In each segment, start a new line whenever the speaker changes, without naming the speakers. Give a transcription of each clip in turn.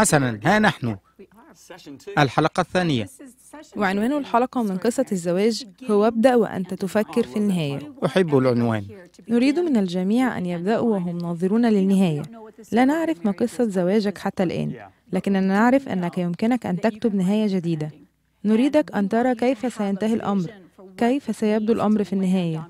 حسنا ها نحن الحلقة الثانية
وعنوان الحلقة من قصة الزواج هو ابدأ وأنت تفكر في النهاية
أحب العنوان
نريد من الجميع أن يبدأوا وهم ناظرون للنهاية لا نعرف ما قصة زواجك حتى الآن لكننا نعرف أنك يمكنك أن تكتب نهاية جديدة نريدك أن ترى كيف سينتهي الأمر كيف سيبدو الأمر في النهاية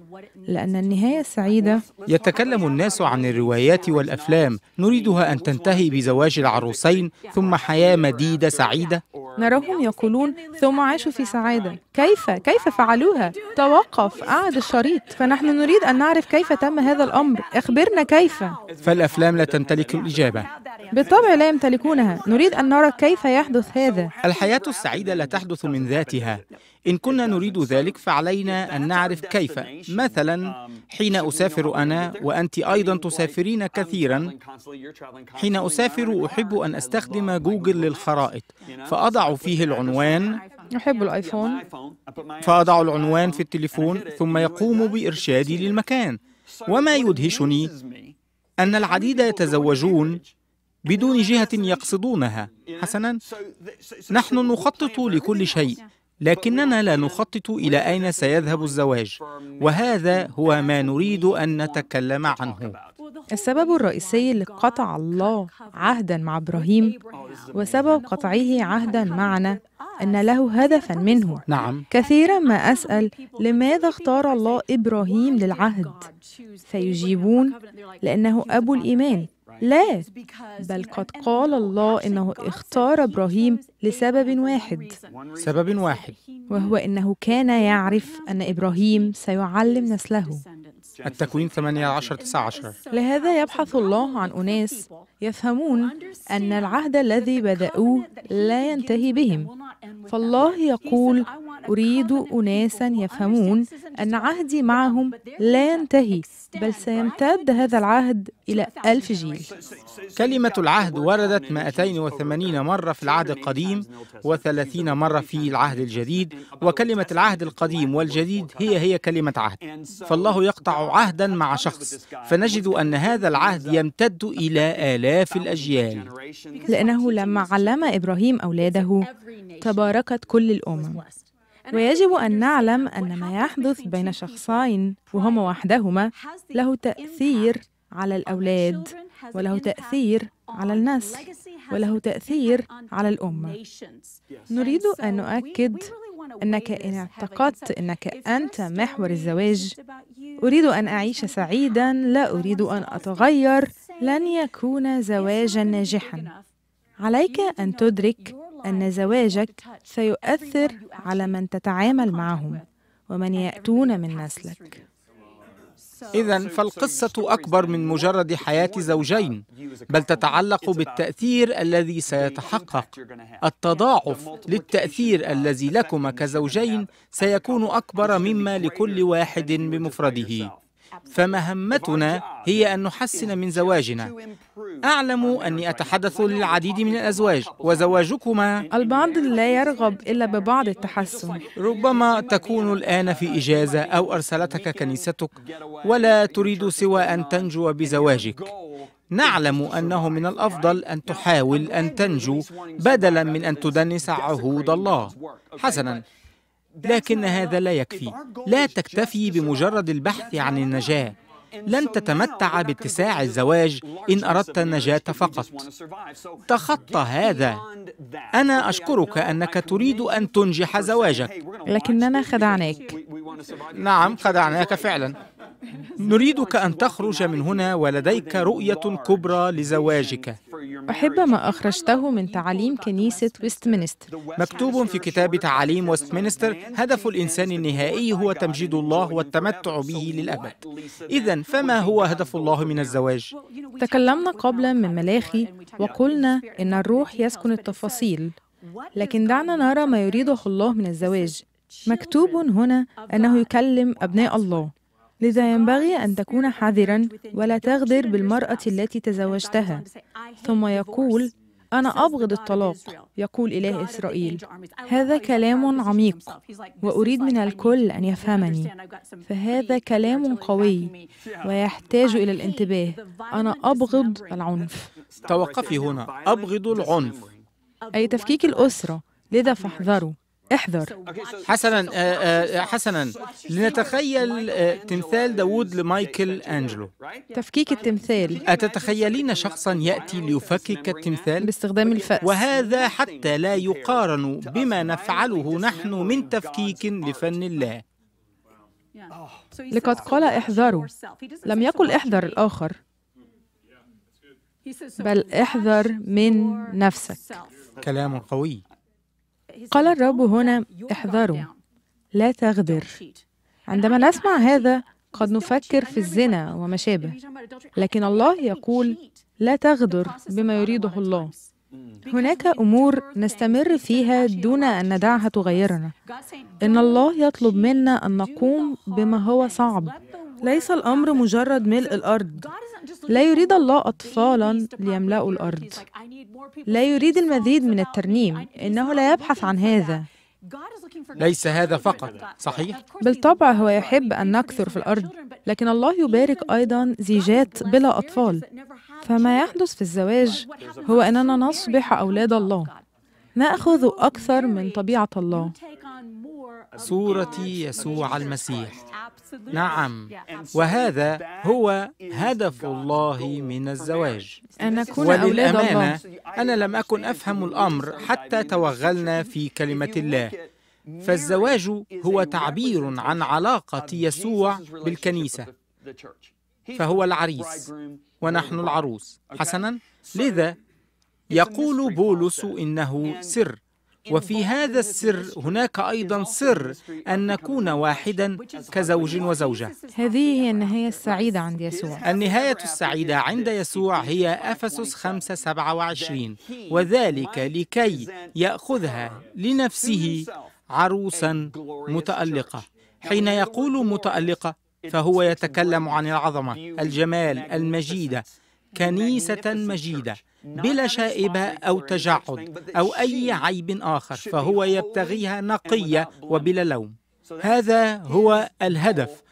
لأن النهاية السعيدة
يتكلم الناس عن الروايات والأفلام نريدها أن تنتهي بزواج العروسين ثم حياة مديدة سعيدة
نراهم يقولون ثم عاشوا في سعادة كيف؟ كيف فعلوها؟ توقف أعد الشريط فنحن نريد أن نعرف كيف تم هذا الأمر اخبرنا كيف
فالأفلام لا تمتلك الإجابة
بالطبع لا يمتلكونها نريد أن نرى كيف يحدث هذا
الحياة السعيدة لا تحدث من ذاتها إن كنا نريد ذلك فعلينا أن نعرف كيف مثلا حين أسافر أنا وأنت أيضا تسافرين كثيرا حين أسافر أحب أن أستخدم جوجل للخرائط فأضع فيه العنوان
أحب الآيفون
فأضع العنوان في التليفون ثم يقوم بإرشادي للمكان وما يدهشني أن العديد يتزوجون بدون جهة يقصدونها حسنا نحن نخطط لكل شيء لكننا لا نخطط إلى أين سيذهب الزواج وهذا هو ما نريد أن نتكلم عنه
السبب الرئيسي لقطع الله عهدا مع إبراهيم وسبب قطعه عهدا معنا أن له هدفا منه نعم كثيرا ما أسأل لماذا اختار الله إبراهيم للعهد فيجيبون لأنه أبو الإيمان لا بل قد قال الله انه اختار ابراهيم لسبب واحد
سبب واحد
وهو انه كان يعرف ان ابراهيم سيعلم نسله
التكوين 18 19
لهذا يبحث الله عن أناس يفهمون أن العهد الذي بدأوه لا ينتهي بهم فالله يقول أريد أناسا يفهمون أن عهدي معهم لا ينتهي بل سيمتد هذا العهد إلى ألف جيل
كلمة العهد وردت 280 مرة في العهد القديم و30 مرة في العهد الجديد وكلمة العهد القديم والجديد هي هي كلمة عهد فالله يقطع عهدا مع شخص فنجد أن هذا العهد يمتد إلى آلاف الأجيال
لأنه لما علم إبراهيم أولاده تباركت كل الأمم ويجب أن نعلم أن ما يحدث بين شخصين وهما وحدهما له تأثير على الأولاد وله تأثير على النسل وله تأثير على الأمة نريد أن نؤكد أنك إن اعتقدت أنك أنت محور الزواج أريد أن أعيش سعيدا لا أريد أن أتغير لن يكون زواجا ناجحا عليك أن تدرك أن زواجك سيؤثر على من تتعامل معهم ومن يأتون من نسلك
إذا فالقصة أكبر من مجرد حياة زوجين بل تتعلق بالتأثير الذي سيتحقق التضاعف للتأثير الذي لكما كزوجين سيكون أكبر مما لكل واحد بمفرده فمهمتنا هي أن نحسن من زواجنا أعلم أني أتحدث للعديد من الأزواج وزواجكما البعض لا يرغب إلا ببعض التحسن ربما تكون الآن في إجازة أو أرسلتك كنيستك ولا تريد سوى أن تنجو بزواجك نعلم أنه من الأفضل أن تحاول أن تنجو بدلا من أن تدنس عهود الله حسنا لكن هذا لا يكفي لا تكتفي بمجرد البحث عن النجاه لن تتمتع باتساع الزواج ان اردت النجاه فقط تخطى هذا انا اشكرك انك تريد ان تنجح زواجك لكننا خدعناك نعم خدعناك فعلا نريدك ان تخرج من هنا ولديك رؤيه كبرى لزواجك
أحب ما أخرجته من تعاليم كنيسة ويستمنستر
مكتوب في كتاب تعاليم ويستمنستر هدف الإنسان النهائي هو تمجيد الله والتمتع به للأبد إذا فما هو هدف الله من الزواج؟
تكلمنا قبلا من ملاخي وقلنا إن الروح يسكن التفاصيل لكن دعنا نرى ما يريده الله من الزواج مكتوب هنا أنه يكلم أبناء الله لذا ينبغي أن تكون حذرا ولا تغدر بالمرأة التي تزوجتها ثم يقول أنا أبغض الطلاق يقول إله إسرائيل هذا كلام عميق وأريد من الكل أن يفهمني فهذا كلام قوي ويحتاج إلى الانتباه أنا أبغض العنف
توقفي هنا أبغض العنف
أي تفكيك الأسرة لذا فاحذروا
احذر حسنا آه، آه، حسنا لنتخيل آه، تمثال داوود لمايكل أنجلو تفكيك التمثال أتتخيلين شخصا يأتي ليفكك التمثال؟ باستخدام الفأس وهذا حتى لا يقارن بما نفعله نحن من تفكيك لفن الله oh. لقد قال احذروا لم يقل احذر
الآخر بل احذر من نفسك
كلام قوي
قال الرب هنا احذروا لا تغدر عندما نسمع هذا قد نفكر في الزنا وما شابه لكن الله يقول لا تغدر بما يريده الله هناك امور نستمر فيها دون ان ندعها تغيرنا ان الله يطلب منا ان نقوم بما هو صعب ليس الأمر مجرد ملء الأرض لا يريد الله أطفالا ليملأوا الأرض لا يريد المزيد من الترنيم إنه لا يبحث عن هذا
ليس هذا فقط صحيح
بالطبع هو يحب ان نكثر في الارض لكن الله يبارك ايضا زيجات بلا اطفال فما يحدث في الزواج هو اننا نصبح اولاد الله ناخذ اكثر من طبيعه
الله صوره يسوع المسيح نعم وهذا هو هدف الله من الزواج أن نكون أولاد الله أنا لم أكن أفهم الأمر حتى توغلنا في كلمة الله فالزواج هو تعبير عن علاقة يسوع بالكنيسة
فهو العريس
ونحن العروس حسنا لذا يقول بولس إنه سر وفي هذا السر هناك أيضا سر أن نكون واحدا كزوج وزوجة هذه
هي النهاية السعيدة عند يسوع
النهاية السعيدة عند يسوع هي أفسس 5 27 وذلك لكي يأخذها لنفسه عروسا متألقة حين يقول متألقة فهو يتكلم عن العظمة الجمال المجيدة كنيسة مجيدة بلا شائبة أو تجعد أو أي عيب آخر فهو يبتغيها نقية وبلا لوم هذا هو الهدف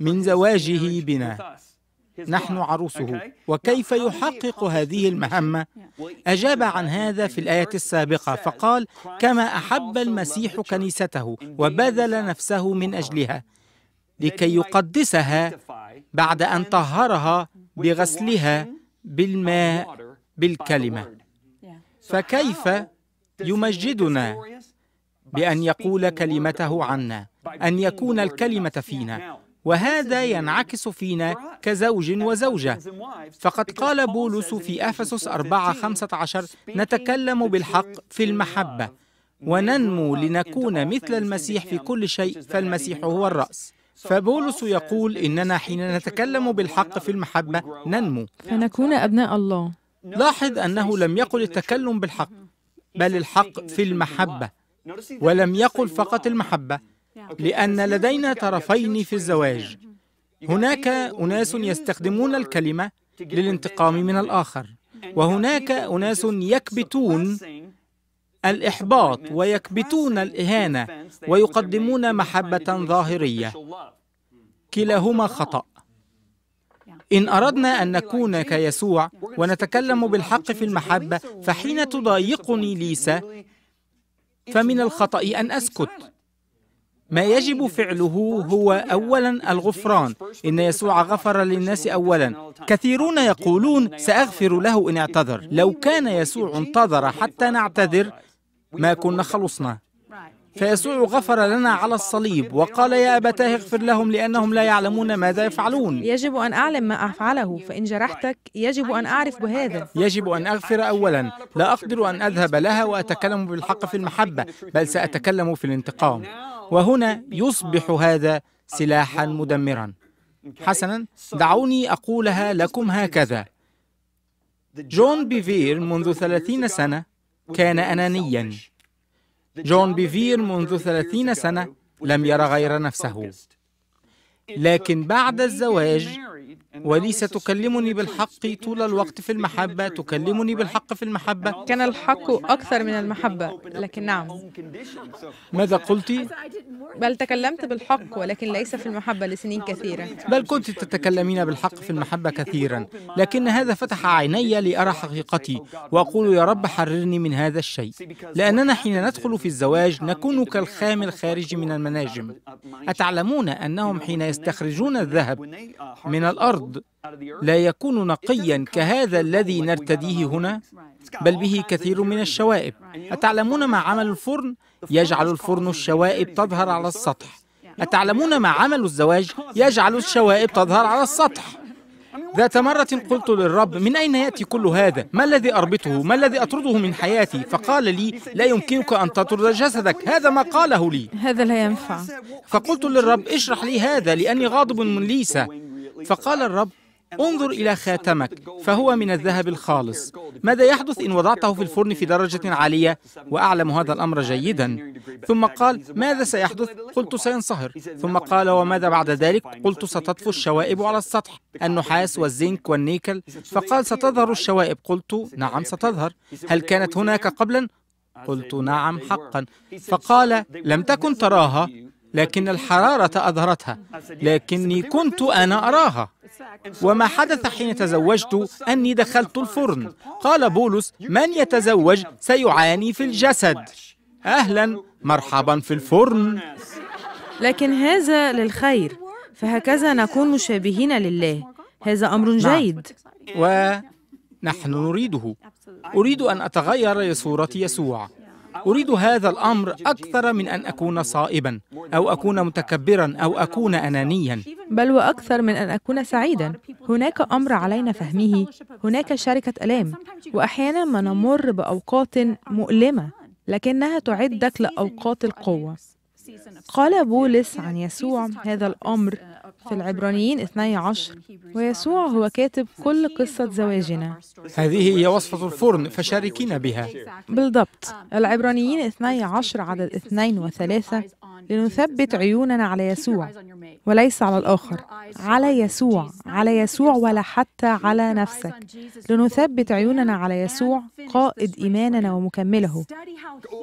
من زواجه بنا نحن عروسه وكيف يحقق هذه المهمة؟ أجاب عن هذا في الآية السابقة فقال كما أحب المسيح كنيسته وبذل نفسه من أجلها لكي يقدسها بعد أن طهرها بغسلها بالماء بالكلمة فكيف يمجدنا بأن يقول كلمته عنا أن يكون الكلمة فينا وهذا ينعكس فينا كزوج وزوجة فقد قال بولس في أفسس 4 15 نتكلم بالحق في المحبة وننمو لنكون مثل المسيح في كل شيء فالمسيح هو الرأس فبولس يقول إننا حين نتكلم بالحق في المحبة ننمو فنكون
أبناء الله
لاحظ أنه لم يقل التكلم بالحق بل الحق في المحبة ولم يقل فقط المحبة لأن لدينا طرفين في الزواج هناك أناس يستخدمون الكلمة للانتقام من الآخر وهناك أناس يكبتون الإحباط ويكبتون الإهانة ويقدمون محبة ظاهرية كلاهما خطأ إن أردنا أن نكون كيسوع ونتكلم بالحق في المحبة فحين تضايقني ليسا فمن الخطأ أن أسكت ما يجب فعله هو اولا الغفران ان يسوع غفر للناس اولا كثيرون يقولون ساغفر له ان اعتذر لو كان يسوع انتظر حتى نعتذر ما كنا خلصنا فيسوع غفر لنا على الصليب وقال يا أبتاه اغفر لهم لأنهم لا يعلمون ماذا يفعلون يجب أن أعلم ما أفعله فإن جرحتك يجب أن أعرف بهذا يجب أن أغفر أولا لا أقدر أن أذهب لها وأتكلم بالحق في المحبة بل سأتكلم في الانتقام وهنا يصبح هذا سلاحا مدمرا حسنا دعوني أقولها لكم هكذا جون بيفير منذ ثلاثين سنة كان أنانيا جون بيفير منذ ثلاثين سنة لم يرى غير نفسه لكن بعد الزواج وليس تكلمني بالحق طول الوقت في المحبة تكلمني بالحق في المحبة كان الحق أكثر من المحبة لكن نعم ماذا قلت؟
بل تكلمت بالحق ولكن ليس في المحبة لسنين كثيرة
بل كنت تتكلمين بالحق في المحبة كثيرا لكن هذا فتح عيني لأرى حقيقتي وأقول يا رب حررني من هذا الشيء لأننا حين ندخل في الزواج نكون كالخام الخارج من المناجم أتعلمون أنهم حين يستخرجون الذهب uh, من الأرض الارض لا يكون نقيا كهذا الذي نرتديه هنا بل به كثير من الشوائب اتعلمون ما عمل الفرن يجعل الفرن الشوائب تظهر على السطح اتعلمون ما عمل الزواج يجعل الشوائب تظهر على السطح ذات مرة قلت للرب من أين يأتي كل هذا؟ ما الذي أربطه؟ ما الذي أطرده من حياتي؟ فقال لي لا يمكنك أن تطرد جسدك هذا ما قاله لي
هذا لا ينفع
فقلت للرب اشرح لي هذا لأني غاضب من ليسا فقال الرب انظر إلى خاتمك فهو من الذهب الخالص ماذا يحدث إن وضعته في الفرن في درجة عالية وأعلم هذا الأمر جيدا ثم قال ماذا سيحدث قلت سينصهر ثم قال وماذا بعد ذلك قلت ستطفو الشوائب على السطح النحاس والزنك والنيكل فقال ستظهر الشوائب قلت نعم ستظهر هل كانت هناك قبلا قلت نعم حقا فقال لم تكن تراها لكن الحرارة أظهرتها لكني كنت أنا أراها وما حدث حين تزوجت أني دخلت الفرن قال بولس من يتزوج سيعاني في الجسد أهلا مرحبا في الفرن لكن هذا للخير فهكذا نكون
مشابهين لله هذا أمر نعم. جيد
ونحن نريده أريد أن أتغير لصورة يسوع أريد هذا الأمر أكثر من أن أكون صائبا أو أكون متكبرا أو أكون أنانيا بل وأكثر
من أن أكون سعيدا هناك أمر علينا فهمه هناك شركة ألام وأحيانا ما نمر بأوقات مؤلمة لكنها تعدك لأوقات القوة قال بولس عن يسوع هذا الأمر في العبرانيين 12 ويسوع هو كاتب كل قصة زواجنا
هذه هي وصفة الفرن فشاركينا بها
بالضبط العبرانيين 12 عدد 2 وثلاثة لنثبت عيوننا على يسوع وليس على الآخر على يسوع على يسوع ولا حتى على نفسك لنثبت عيوننا على يسوع قائد إيماننا ومكمله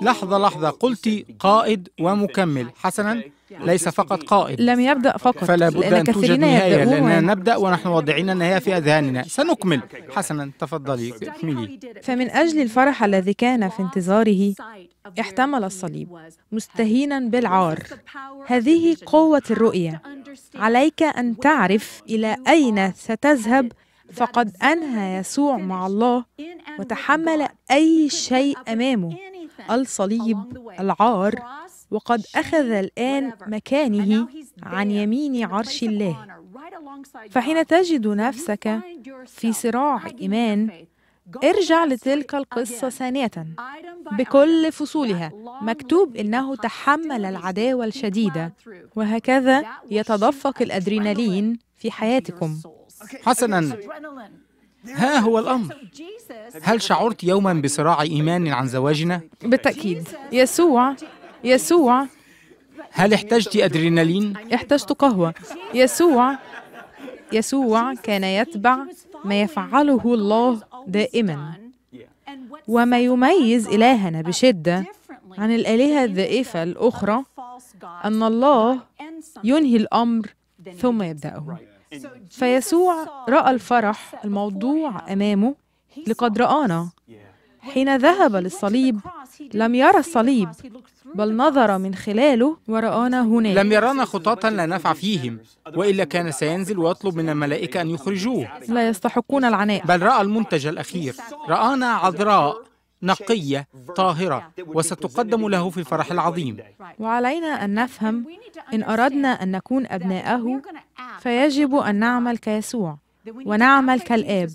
لحظة لحظة قلت قائد ومكمل حسنا يعني ليس فقط قائد لم
يبدأ فقط فلا بد أن توجد نهاية لأننا
نبدأ ونحن واضعين النهاية في أذهاننا سنكمل حسنا تفضلي اكملي
فمن أجل الفرح الذي كان في انتظاره احتمل الصليب مستهينا بالعار هذه قوة الرؤية عليك أن تعرف إلى أين ستذهب فقد أنهى يسوع مع الله وتحمل أي شيء أمامه الصليب العار وقد أخذ الآن مكانه عن يمين عرش الله فحين تجد نفسك في صراع إيمان ارجع لتلك القصة ثانية بكل فصولها مكتوب إنه تحمل العداوة الشديدة وهكذا يتدفق الأدرينالين
في حياتكم حسناً ها هو الأمر هل شعرت يوما بصراع إيمان عن زواجنا؟ بالتأكيد يسوع يسوع هل احتجت أدرينالين؟ احتجت قهوة
يسوع يسوع كان يتبع ما يفعله الله دائما وما يميز إلهنا بشدة عن الآلهة الذائفة الأخرى أن الله ينهي الأمر ثم يبدأه فيسوع رأى الفرح الموضوع أمامه لقد رآنا حين ذهب للصليب لم يرى الصليب بل نظر من خلاله ورآنا هناك لم
يرانا خطاة لا نفع فيهم وإلا كان سينزل ويطلب من الملائكة أن يخرجوه لا يستحقون العناء بل رأى المنتج الأخير رآنا عذراء نقية طاهرة وستقدم له في الفرح العظيم
وعلينا أن نفهم إن أردنا أن نكون أبناءه فيجب أن نعمل كيسوع ونعمل كالآب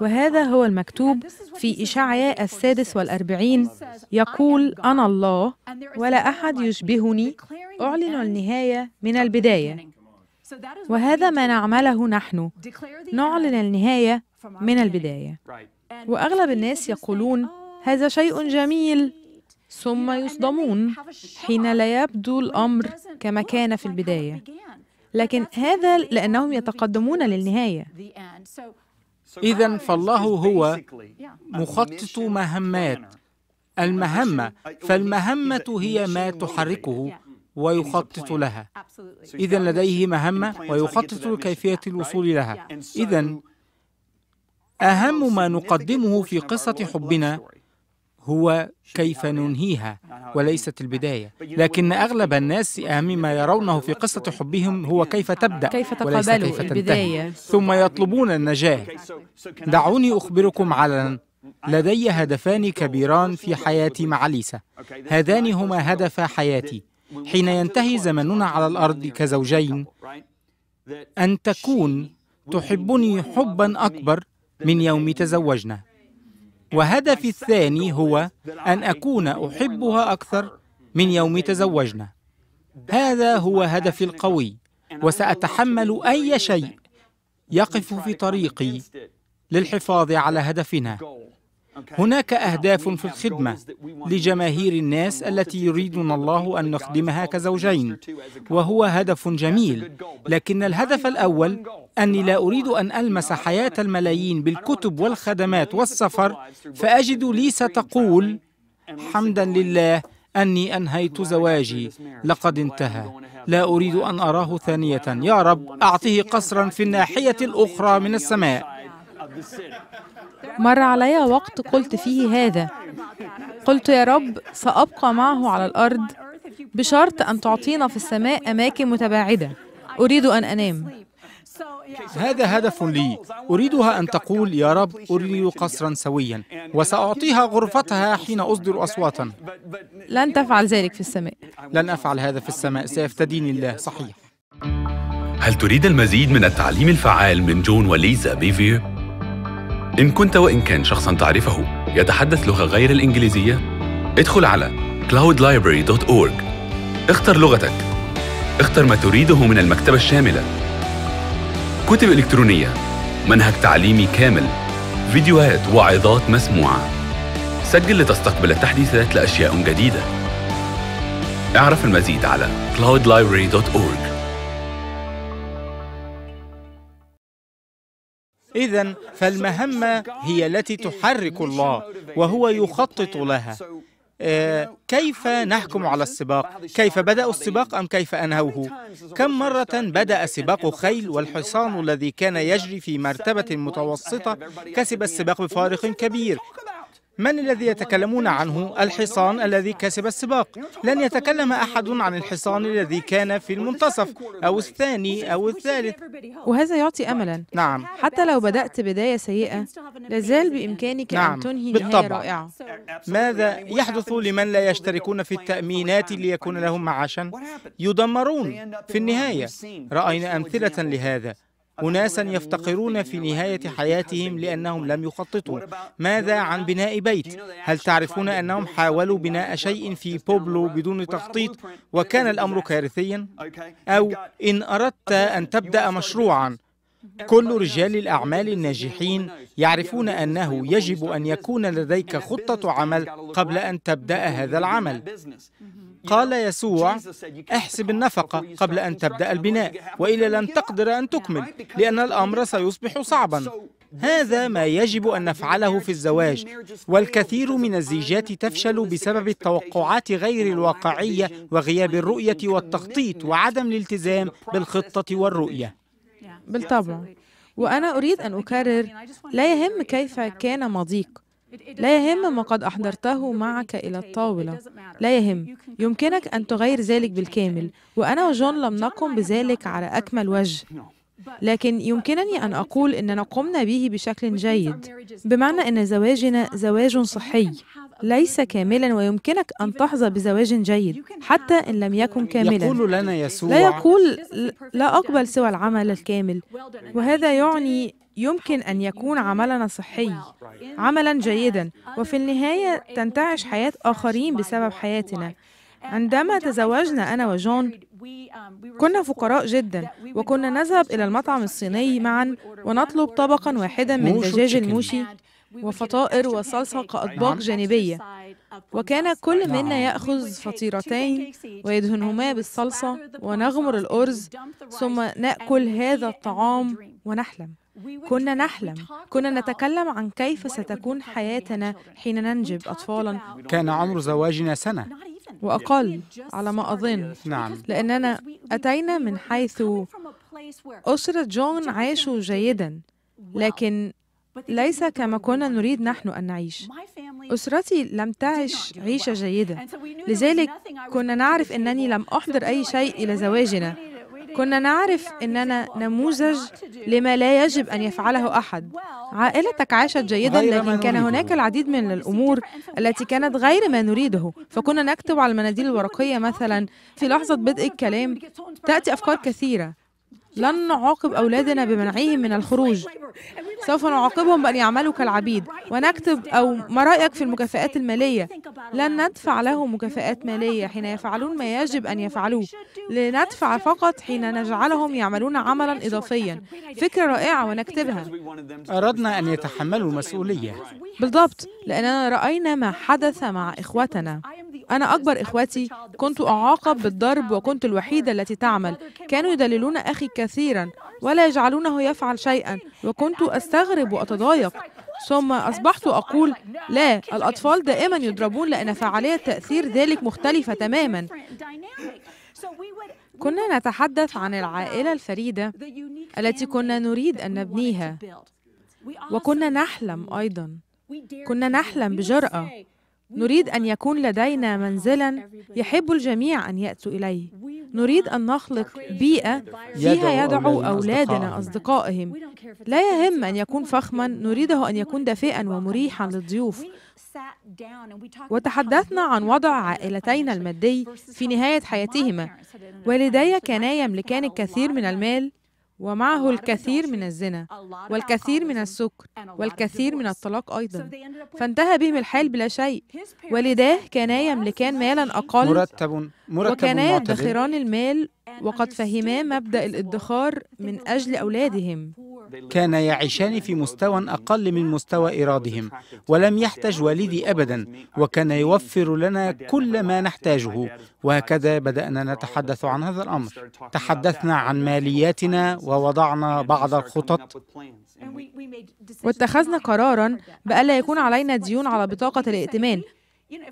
وهذا هو المكتوب في إشعياء السادس والأربعين يقول أنا الله ولا أحد يشبهني أعلن النهاية من البداية وهذا ما نعمله نحن نعلن النهاية من البداية وأغلب الناس يقولون oh, هذا شيء جميل ثم يصدمون حين لا يبدو الأمر كما كان في البداية لكن هذا لأنهم يتقدمون للنهاية
إذا فالله هو مخطط مهمات المهمة فالمهمة هي ما تحركه ويخطط لها إذا لديه مهمة ويخطط لكيفية الوصول لها إذا أهم ما نقدمه في قصة حبنا هو كيف ننهيها وليست البداية لكن أغلب الناس أهم ما يرونه في قصة حبهم هو كيف تبدأ كيف وليس كيف تنتهي ثم يطلبون النجاة دعوني أخبركم علنا لدي هدفان كبيران في حياتي مع ليسا هذان هما هدف حياتي حين ينتهي زمننا على الأرض كزوجين أن تكون تحبني حبا أكبر من يوم تزوجنا وهدفي الثاني هو أن أكون أحبها أكثر من يوم تزوجنا هذا هو هدفي القوي وسأتحمل أي شيء يقف في طريقي للحفاظ على هدفنا هناك أهداف في الخدمة لجماهير الناس التي يريدنا الله أن نخدمها كزوجين وهو هدف جميل لكن الهدف الأول أني لا أريد أن ألمس حياة الملايين بالكتب والخدمات والسفر فأجد لي ستقول حمدا لله أني أنهيت زواجي لقد انتهى لا أريد أن أراه ثانية يا رب أعطه قصرا في الناحية الأخرى من السماء
مر علي وقت قلت فيه هذا قلت يا رب سأبقى معه على الأرض بشرط أن تعطينا في السماء أماكن متباعدة أريد أن أنام
هذا هدف لي أريدها أن تقول يا رب أريد قصرا سويا وسأعطيها غرفتها حين أصدر أصواتا لن تفعل ذلك في السماء لن أفعل هذا في السماء سيفتديني الله صحيح هل تريد المزيد
من التعليم الفعال من جون وليزا بيفير؟ إن كنت وإن كان شخصاً تعرفه يتحدث لغة غير الإنجليزية ادخل على cloudlibrary.org اختر لغتك اختر ما تريده من المكتبة الشاملة كتب إلكترونية منهج تعليمي كامل فيديوهات وعظات مسموعة سجل لتستقبل التحديثات لأشياء جديدة
اعرف المزيد على cloudlibrary.org إذا فالمهمة هي التي تحرك الله وهو يخطط لها آه، كيف نحكم على السباق؟ كيف بدأوا السباق أم كيف أنهوه؟ كم مرة بدأ سباق خيل والحصان الذي كان يجري في مرتبة متوسطة كسب السباق بفارق كبير من الذي يتكلمون عنه الحصان الذي كسب السباق لن يتكلم أحد عن الحصان الذي كان في المنتصف أو الثاني أو الثالث
وهذا يعطي أملا نعم حتى لو بدأت بداية سيئة لازال بإمكانك نعم. أن تنهي بالطبع. نهاية رائعة
ماذا يحدث لمن لا يشتركون في التأمينات ليكون لهم معاشا يدمرون في النهاية رأينا أمثلة لهذا أناسا يفتقرون في نهاية حياتهم لأنهم لم يخططوا ماذا عن بناء بيت؟ هل تعرفون أنهم حاولوا بناء شيء في بوبلو بدون تخطيط وكان الأمر كارثيا؟ أو إن أردت أن تبدأ مشروعا كل رجال الأعمال الناجحين يعرفون أنه يجب أن يكون لديك خطة عمل قبل أن تبدأ هذا العمل قال يسوع احسب النفقة قبل أن تبدأ البناء وإلا لن تقدر أن تكمل لأن الأمر سيصبح صعبا هذا ما يجب أن نفعله في الزواج والكثير من الزيجات تفشل بسبب التوقعات غير الواقعية وغياب الرؤية والتخطيط وعدم الالتزام بالخطة والرؤية
بالطبع وأنا أريد أن أكرر لا يهم كيف كان ماضيك لا يهم ما قد أحضرته معك إلى الطاولة لا يهم يمكنك أن تغير ذلك بالكامل وأنا وجون لم نقم بذلك على أكمل وجه لكن يمكنني أن أقول إننا قمنا به بشكل جيد بمعنى أن زواجنا زواج صحي ليس كاملا ويمكنك أن تحظى بزواج جيد حتى إن لم يكن كاملا يقول
لنا يسوع لا يقول
لا أقبل سوى العمل الكامل وهذا يعني يمكن أن يكون عملنا صحي عملا جيدا وفي النهاية تنتعش حياة آخرين بسبب حياتنا عندما تزوجنا أنا وجون كنا فقراء جدا وكنا نذهب إلى المطعم الصيني معا ونطلب طبقا واحدا من دجاج الموشي وفطائر وصلصة كأطباق نعم. جانبية وكان كل منا نعم. يأخذ فطيرتين ويدهنهما بالصلصة ونغمر الأرز ثم نأكل هذا الطعام ونحلم كنا نحلم كنا نتكلم عن كيف ستكون حياتنا حين ننجب أطفالا
كان عمر زواجنا سنة وأقل
على ما أظن نعم لأننا أتينا من حيث أسرة جون عاشوا جيدا لكن ليس كما كنا نريد نحن أن نعيش أسرتي لم تعش عيشة جيدة لذلك كنا نعرف أنني لم أحضر أي شيء إلى زواجنا كنا نعرف أننا نموذج لما لا يجب أن يفعله أحد عائلتك عاشت جيدا لكن كان هناك العديد من الأمور التي كانت غير ما نريده فكنا نكتب على المناديل الورقية مثلا في لحظة بدء الكلام تأتي أفكار كثيرة لن نعاقب أولادنا بمنعهم من الخروج سوف نعاقبهم بأن يعملوا كالعبيد ونكتب أو ما رأيك في المكافآت المالية لن ندفع لهم مكافآت مالية حين يفعلون ما يجب أن يفعلوه لندفع فقط حين نجعلهم يعملون عملا إضافيا فكرة رائعة ونكتبها
أردنا أن يتحملوا المسؤولية
بالضبط لأننا رأينا ما حدث مع إخوتنا أنا أكبر إخوتي كنت أعاقب بالضرب وكنت الوحيدة التي تعمل كانوا يدللون أخي كثيرا ولا يجعلونه يفعل شيئا وكنت أستغرب وأتضايق ثم أصبحت أقول لا الأطفال دائما يضربون لأن فعالية تأثير ذلك مختلفة تماما كنا نتحدث عن العائلة الفريدة التي كنا نريد أن نبنيها وكنا نحلم أيضا كنا نحلم بجرأة نريد أن يكون لدينا منزلا يحب الجميع أن يأتوا إليه نريد أن نخلق بيئة فيها يدعو أولادنا أصدقائهم لا يهم أن يكون فخما نريده أن يكون دافئا ومريحا للضيوف وتحدثنا عن وضع عائلتين المادي في نهاية حياتهما والدي كانا يملكان الكثير من المال ومعه الكثير من الزنا والكثير من السكر والكثير من الطلاق أيضا فانتهى بهم الحال بلا شيء والداه كانا يملكان مالا أقل مرتب
وكانا يدخران
المال وقد فهما مبدأ الادخار من أجل أولادهم
كان يعيشان في مستوى أقل من مستوى ايرادهم ولم يحتج والدي أبدا وكان يوفر لنا كل ما نحتاجه وهكذا بدأنا نتحدث عن هذا الأمر تحدثنا عن مالياتنا ووضعنا بعض الخطط واتخذنا قرارا بألا يكون
علينا ديون على بطاقة الائتمان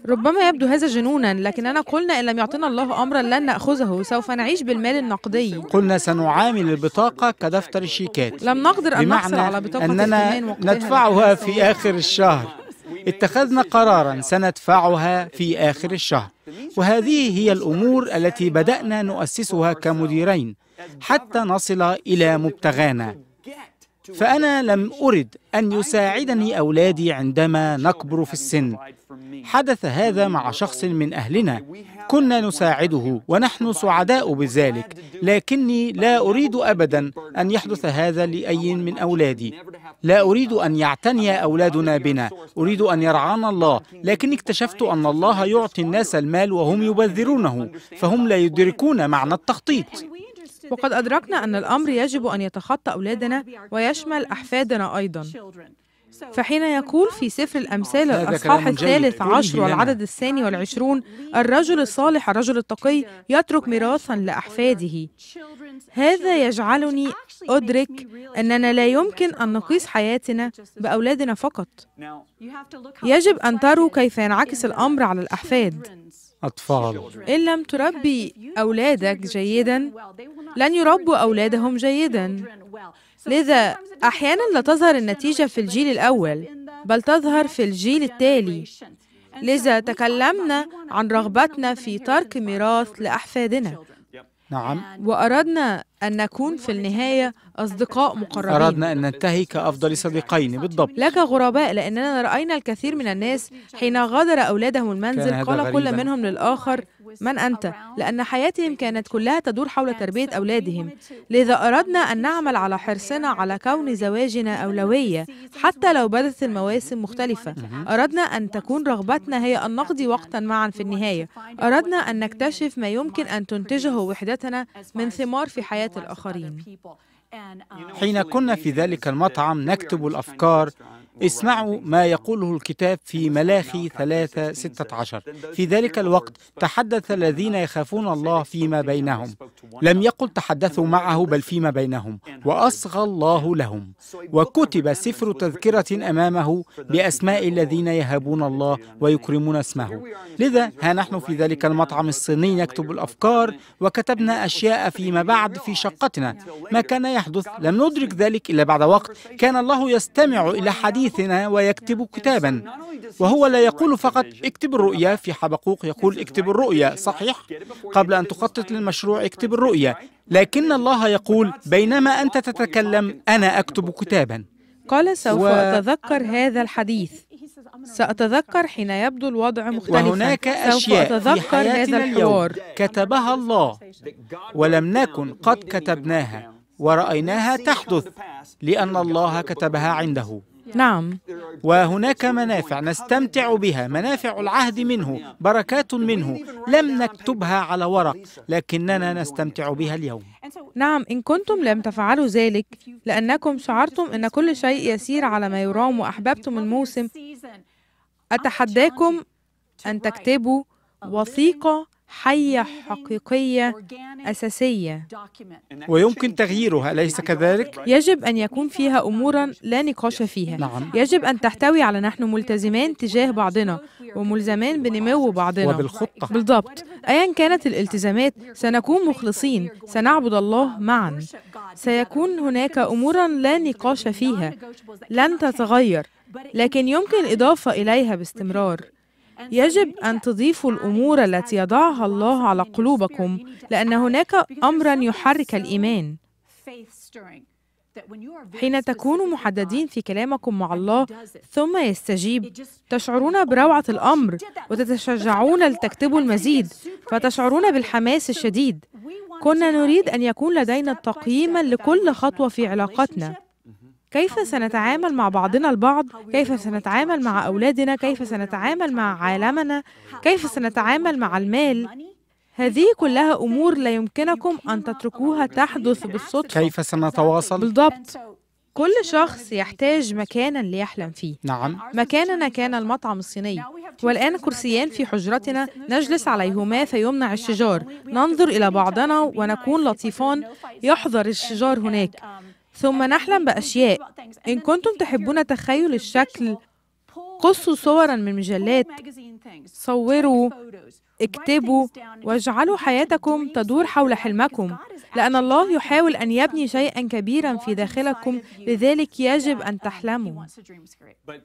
ربما يبدو هذا جنونا لكننا قلنا إن لم يعطنا الله أمرا لن نأخذه سوف نعيش بالمال النقدي
قلنا سنعامل البطاقة كدفتر الشيكات لم
نقدر أن نحصل على بطاقة أننا ندفعها
في آخر الشهر اتخذنا قرارا سندفعها في آخر الشهر وهذه هي الأمور التي بدأنا نؤسسها كمديرين حتى نصل إلى مبتغانا فأنا لم أرد أن يساعدني أولادي عندما نكبر في السن حدث هذا مع شخص من أهلنا كنا نساعده ونحن سعداء بذلك لكني لا أريد أبدا أن يحدث هذا لأي من أولادي لا أريد أن يعتني أولادنا بنا أريد أن يرعانا الله لكني اكتشفت أن الله يعطي الناس المال وهم يبذرونه فهم لا يدركون معنى التخطيط
وقد أدركنا أن الأمر يجب أن يتخطى أولادنا ويشمل أحفادنا أيضا فحين يقول في سفر الأمثال الأصحاح الثالث عشر والعدد الثاني والعشرون الرجل الصالح الرجل التقي يترك ميراثا لأحفاده هذا يجعلني أدرك أننا لا يمكن أن نقيس حياتنا بأولادنا فقط يجب أن تروا كيف ينعكس الأمر على الأحفاد
أطفال
إن لم تربي أولادك جيدا لن يربوا أولادهم جيدا لذا أحيانا لا تظهر النتيجة في الجيل الأول بل تظهر في الجيل التالي لذا تكلمنا عن رغبتنا في ترك ميراث لأحفادنا نعم وأردنا أن نكون في النهاية أصدقاء مقربين أردنا
أن ننتهي كأفضل صديقين بالضبط
لك غرباء لأننا رأينا الكثير من الناس حين غادر أولادهم المنزل قال كل منهم للآخر من أنت؟ لأن حياتهم كانت كلها تدور حول تربية أولادهم لذا أردنا أن نعمل على حرصنا على كون زواجنا أولوية حتى لو بدت المواسم مختلفة أردنا أن تكون رغبتنا هي أن نقضي وقتا معا في النهاية أردنا أن نكتشف ما يمكن أن تنتجه وحدتنا من ثمار في حياة الآخرين
حين كنا في ذلك المطعم نكتب الأفكار اسمعوا ما يقوله الكتاب في ملاخي 3 16 في ذلك الوقت تحدث الذين يخافون الله فيما بينهم لم يقل تحدثوا معه بل فيما بينهم وأصغى الله لهم وكتب سفر تذكرة أمامه بأسماء الذين يهابون الله ويكرمون اسمه لذا ها نحن في ذلك المطعم الصيني نكتب الأفكار وكتبنا أشياء فيما بعد في شقتنا ما كان يحدث لم ندرك ذلك إلا بعد وقت كان الله يستمع إلى حديث حديثنا ويكتب كتابا وهو لا يقول فقط اكتب الرؤية في حبقوق يقول اكتب الرؤية صحيح قبل أن تخطط للمشروع اكتب الرؤية لكن الله يقول بينما أنت تتكلم أنا أكتب كتابا
قال سوف و... أتذكر هذا الحديث سأتذكر حين يبدو الوضع مختلفا وهناك أشياء سوف أتذكر هذا الحوار
كتبها الله ولم نكن قد كتبناها ورأيناها تحدث لأن الله كتبها عنده نعم وهناك منافع نستمتع بها منافع العهد منه بركات منه لم نكتبها على ورق لكننا نستمتع بها اليوم
نعم إن كنتم لم تفعلوا ذلك لأنكم شعرتم أن كل شيء يسير على ما يرام وأحببتم الموسم أتحداكم أن تكتبوا وثيقة حية حقيقية أساسية
ويمكن تغييرها أليس كذلك؟
يجب أن يكون فيها أمورا لا نقاش فيها نعم. يجب أن تحتوي على نحن ملتزمان تجاه بعضنا وملزمان بنمو بعضنا وبالخطة بالضبط أيا كانت الالتزامات سنكون مخلصين سنعبد الله معا سيكون هناك أمورا لا نقاش فيها لن تتغير لكن يمكن الإضافة إليها باستمرار يجب أن تضيفوا الأمور التي يضعها الله على قلوبكم لأن هناك أمرا يحرك الإيمان حين تكونوا محددين في كلامكم مع الله ثم يستجيب تشعرون بروعة الأمر وتتشجعون لتكتبوا المزيد فتشعرون بالحماس الشديد كنا نريد أن يكون لدينا تقييما لكل خطوة في علاقتنا كيف سنتعامل مع بعضنا البعض كيف سنتعامل مع أولادنا كيف سنتعامل مع عالمنا كيف سنتعامل مع المال هذه كلها أمور لا يمكنكم أن تتركوها تحدث بالصدفة
كيف سنتواصل؟ بالضبط
كل شخص يحتاج مكانا ليحلم فيه نعم مكاننا كان المطعم الصيني والآن كرسيان في حجرتنا نجلس عليهما فيمنع الشجار ننظر إلى بعضنا ونكون لطيفان يحظر الشجار هناك ثم نحلم بأشياء إن كنتم تحبون تخيل الشكل قصوا صورا من مجلات صوروا اكتبوا واجعلوا حياتكم تدور حول حلمكم لأن الله يحاول أن يبني شيئا كبيرا في داخلكم لذلك يجب أن تحلموا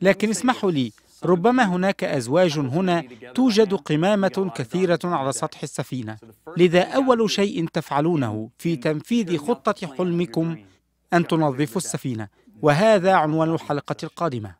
لكن اسمحوا لي ربما هناك أزواج هنا توجد قمامة كثيرة على سطح السفينة لذا أول شيء تفعلونه في تنفيذ خطة حلمكم أن تنظفوا السفينة وهذا عنوان الحلقة القادمة